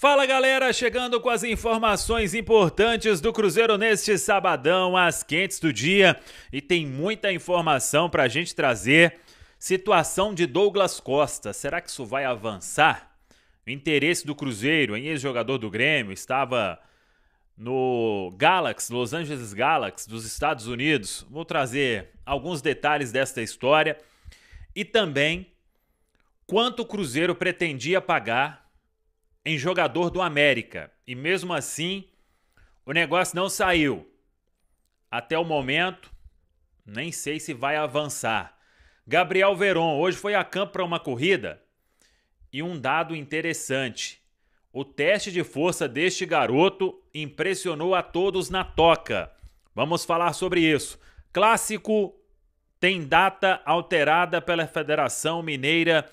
Fala galera, chegando com as informações importantes do Cruzeiro neste sabadão, às quentes do dia, e tem muita informação para a gente trazer. Situação de Douglas Costa, será que isso vai avançar? O interesse do Cruzeiro em ex-jogador do Grêmio estava no Galaxy, Los Angeles Galaxy dos Estados Unidos. Vou trazer alguns detalhes desta história e também quanto o Cruzeiro pretendia pagar em jogador do América. E mesmo assim, o negócio não saiu. Até o momento, nem sei se vai avançar. Gabriel Veron, hoje foi a campo para uma corrida e um dado interessante. O teste de força deste garoto impressionou a todos na toca. Vamos falar sobre isso. Clássico tem data alterada pela Federação Mineira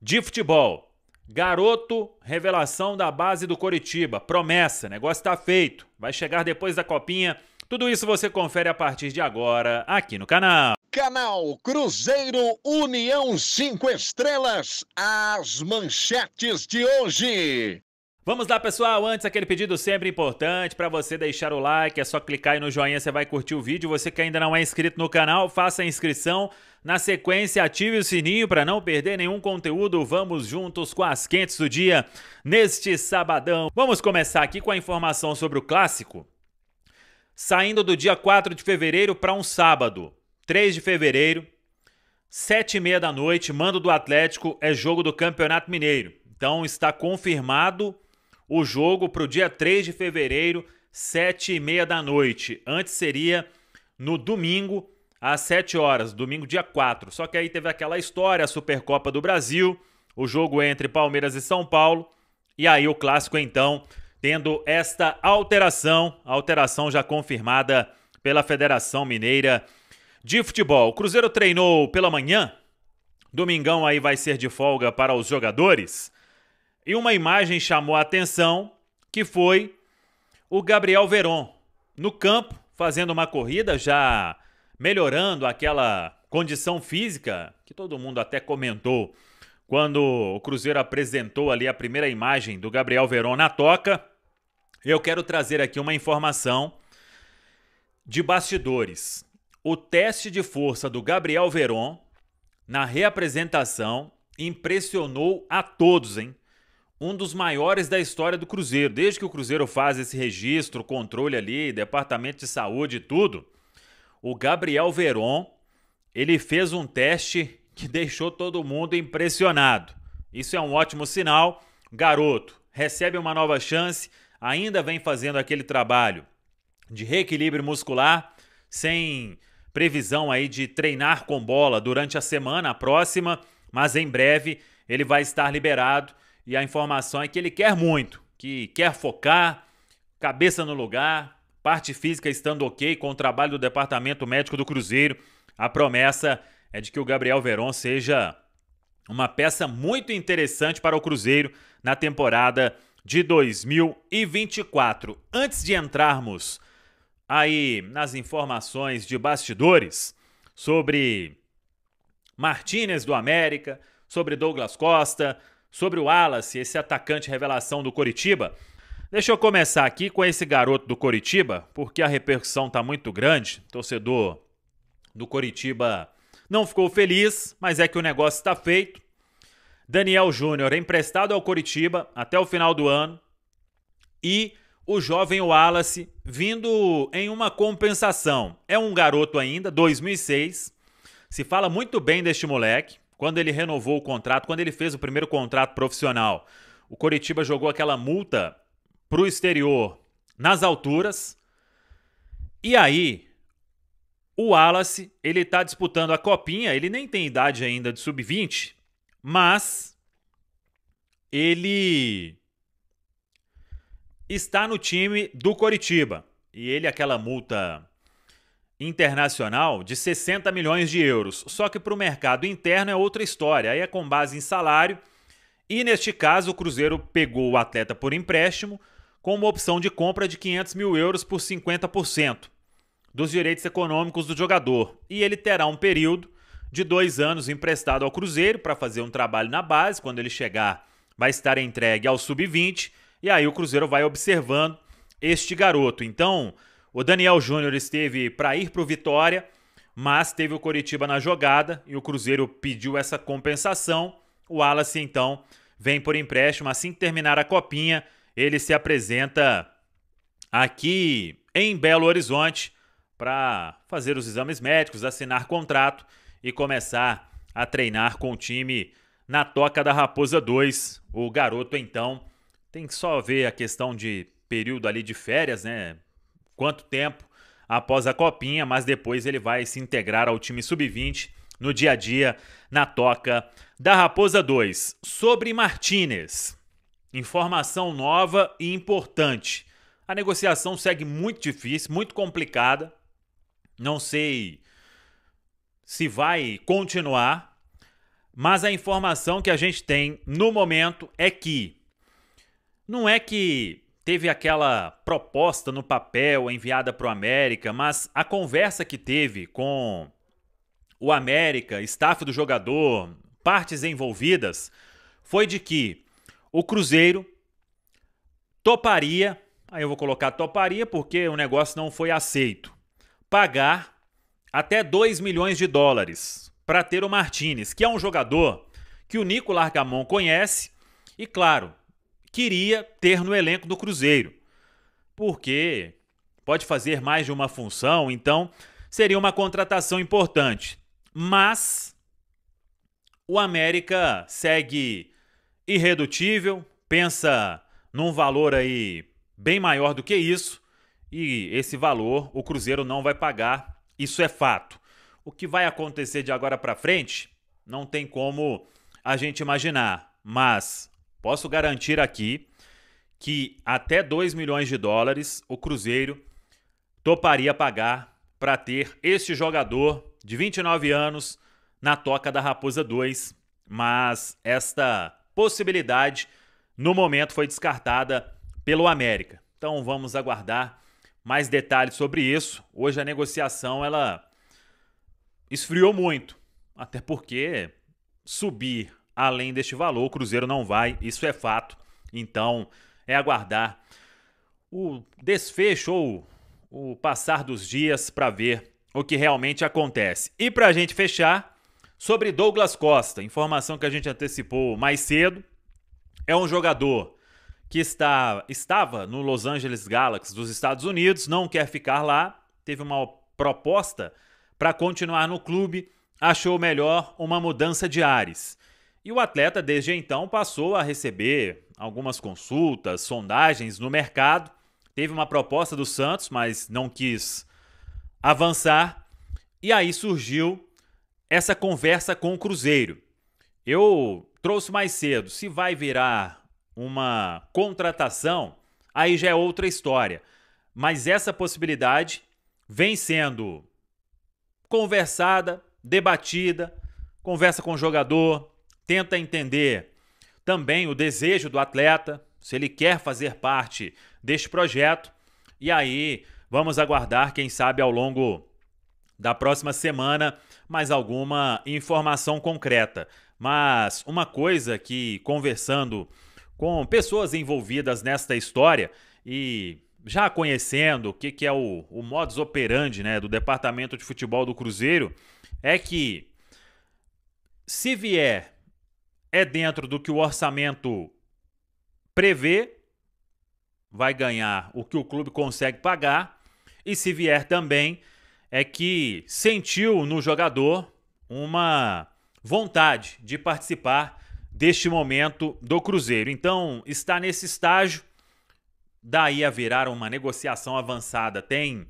de Futebol. Garoto, revelação da base do Coritiba. Promessa, negócio está feito. Vai chegar depois da copinha. Tudo isso você confere a partir de agora aqui no canal. Canal Cruzeiro União 5 Estrelas. As manchetes de hoje. Vamos lá, pessoal. Antes, aquele pedido sempre importante para você deixar o like. É só clicar aí no joinha, você vai curtir o vídeo. Você que ainda não é inscrito no canal, faça a inscrição. Na sequência, ative o sininho para não perder nenhum conteúdo. Vamos juntos com as quentes do dia neste sabadão. Vamos começar aqui com a informação sobre o clássico. Saindo do dia 4 de fevereiro para um sábado, 3 de fevereiro, 7 e meia da noite, mando do Atlético é jogo do Campeonato Mineiro. Então está confirmado o jogo para o dia 3 de fevereiro, 7 e meia da noite. Antes seria no domingo, às 7 horas, domingo dia 4. Só que aí teve aquela história, a Supercopa do Brasil, o jogo entre Palmeiras e São Paulo, e aí o clássico então tendo esta alteração, alteração já confirmada pela Federação Mineira de Futebol. O Cruzeiro treinou pela manhã, domingão aí vai ser de folga para os jogadores. E uma imagem chamou a atenção, que foi o Gabriel Veron no campo, fazendo uma corrida, já melhorando aquela condição física que todo mundo até comentou quando o Cruzeiro apresentou ali a primeira imagem do Gabriel Veron na toca. Eu quero trazer aqui uma informação de bastidores. O teste de força do Gabriel Veron na reapresentação impressionou a todos, hein? um dos maiores da história do Cruzeiro. Desde que o Cruzeiro faz esse registro, controle ali, departamento de saúde e tudo, o Gabriel Veron, ele fez um teste que deixou todo mundo impressionado. Isso é um ótimo sinal. Garoto, recebe uma nova chance, ainda vem fazendo aquele trabalho de reequilíbrio muscular, sem previsão aí de treinar com bola durante a semana a próxima, mas em breve ele vai estar liberado e a informação é que ele quer muito, que quer focar, cabeça no lugar, parte física estando ok com o trabalho do departamento médico do Cruzeiro. A promessa é de que o Gabriel Veron seja uma peça muito interessante para o Cruzeiro na temporada de 2024. Antes de entrarmos aí nas informações de bastidores sobre Martínez do América, sobre Douglas Costa, sobre o Wallace, esse atacante revelação do Coritiba. Deixa eu começar aqui com esse garoto do Coritiba, porque a repercussão tá muito grande. torcedor do Coritiba não ficou feliz, mas é que o negócio está feito. Daniel Júnior é emprestado ao Coritiba até o final do ano e o jovem Wallace vindo em uma compensação. É um garoto ainda, 2006. Se fala muito bem deste moleque quando ele renovou o contrato, quando ele fez o primeiro contrato profissional, o Coritiba jogou aquela multa para o exterior nas alturas. E aí, o Wallace, ele tá disputando a copinha, ele nem tem idade ainda de sub-20, mas ele está no time do Coritiba. E ele aquela multa internacional de 60 milhões de euros. Só que para o mercado interno é outra história, aí é com base em salário. E neste caso, o Cruzeiro pegou o atleta por empréstimo com uma opção de compra de 500 mil euros por 50% dos direitos econômicos do jogador. E ele terá um período de dois anos emprestado ao Cruzeiro para fazer um trabalho na base. Quando ele chegar, vai estar entregue ao sub-20 e aí o Cruzeiro vai observando este garoto. Então, o Daniel Júnior esteve para ir para o Vitória, mas teve o Coritiba na jogada e o Cruzeiro pediu essa compensação. O Wallace, então, vem por empréstimo. Assim que terminar a copinha, ele se apresenta aqui em Belo Horizonte para fazer os exames médicos, assinar contrato e começar a treinar com o time na Toca da Raposa 2. O garoto, então, tem que só ver a questão de período ali de férias, né? quanto tempo após a copinha, mas depois ele vai se integrar ao time sub-20 no dia a dia na toca da Raposa 2. Sobre Martinez, informação nova e importante. A negociação segue muito difícil, muito complicada. Não sei se vai continuar, mas a informação que a gente tem no momento é que não é que teve aquela proposta no papel enviada para o América, mas a conversa que teve com o América, staff do jogador, partes envolvidas, foi de que o Cruzeiro toparia, aí eu vou colocar toparia porque o negócio não foi aceito, pagar até 2 milhões de dólares para ter o Martinez, que é um jogador que o Nico Largamon conhece, e claro, queria ter no elenco do Cruzeiro, porque pode fazer mais de uma função, então seria uma contratação importante. Mas o América segue irredutível, pensa num valor aí bem maior do que isso, e esse valor o Cruzeiro não vai pagar, isso é fato. O que vai acontecer de agora para frente não tem como a gente imaginar, mas Posso garantir aqui que até 2 milhões de dólares o Cruzeiro toparia pagar para ter este jogador de 29 anos na toca da Raposa 2, mas esta possibilidade no momento foi descartada pelo América. Então vamos aguardar mais detalhes sobre isso. Hoje a negociação ela esfriou muito, até porque subir além deste valor. O Cruzeiro não vai, isso é fato. Então, é aguardar o desfecho ou o passar dos dias para ver o que realmente acontece. E para a gente fechar, sobre Douglas Costa, informação que a gente antecipou mais cedo, é um jogador que está, estava no Los Angeles Galaxy dos Estados Unidos, não quer ficar lá, teve uma proposta para continuar no clube, achou melhor uma mudança de ares. E o atleta, desde então, passou a receber algumas consultas, sondagens no mercado. Teve uma proposta do Santos, mas não quis avançar. E aí surgiu essa conversa com o Cruzeiro. Eu trouxe mais cedo, se vai virar uma contratação, aí já é outra história. Mas essa possibilidade vem sendo conversada, debatida, conversa com o jogador, tenta entender também o desejo do atleta, se ele quer fazer parte deste projeto. E aí, vamos aguardar, quem sabe, ao longo da próxima semana, mais alguma informação concreta. Mas uma coisa que, conversando com pessoas envolvidas nesta história e já conhecendo o que, que é o, o modus operandi né, do departamento de futebol do Cruzeiro, é que se vier é dentro do que o orçamento prevê, vai ganhar o que o clube consegue pagar, e se vier também, é que sentiu no jogador uma vontade de participar deste momento do Cruzeiro. Então, está nesse estágio, daí a virar uma negociação avançada. Tem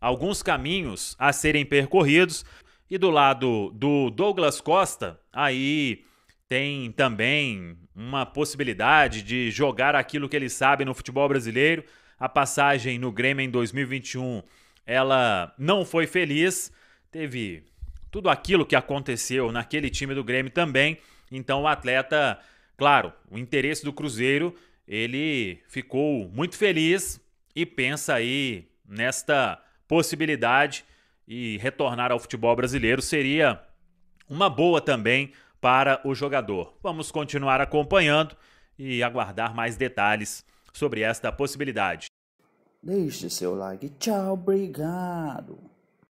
alguns caminhos a serem percorridos. E do lado do Douglas Costa, aí tem também uma possibilidade de jogar aquilo que ele sabe no futebol brasileiro. A passagem no Grêmio em 2021, ela não foi feliz. Teve tudo aquilo que aconteceu naquele time do Grêmio também. Então o atleta, claro, o interesse do Cruzeiro, ele ficou muito feliz e pensa aí nesta possibilidade e retornar ao futebol brasileiro seria uma boa também para o jogador. Vamos continuar acompanhando e aguardar mais detalhes sobre esta possibilidade. Deixe seu like. Tchau, obrigado.